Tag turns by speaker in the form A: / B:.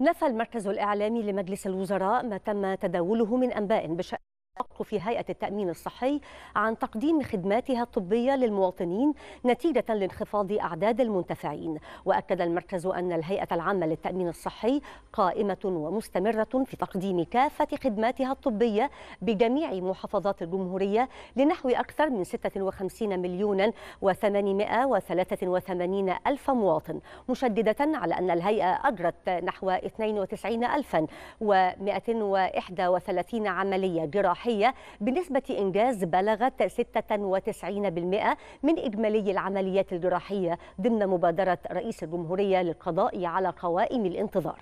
A: نفى المركز الإعلامي لمجلس الوزراء ما تم تداوله من أنباء بشأن في هيئة التأمين الصحي عن تقديم خدماتها الطبية للمواطنين نتيجة لانخفاض أعداد المنتفعين وأكد المركز أن الهيئة العامة للتأمين الصحي قائمة ومستمرة في تقديم كافة خدماتها الطبية بجميع محافظات الجمهورية لنحو أكثر من 56 مليون و883 ألف مواطن مشددة على أن الهيئة أجرت نحو 92 ألفا و131 عملية جراحية الصحية بنسبة إنجاز بلغت 96% من إجمالي العمليات الجراحية ضمن مبادرة رئيس الجمهورية للقضاء على قوائم الانتظار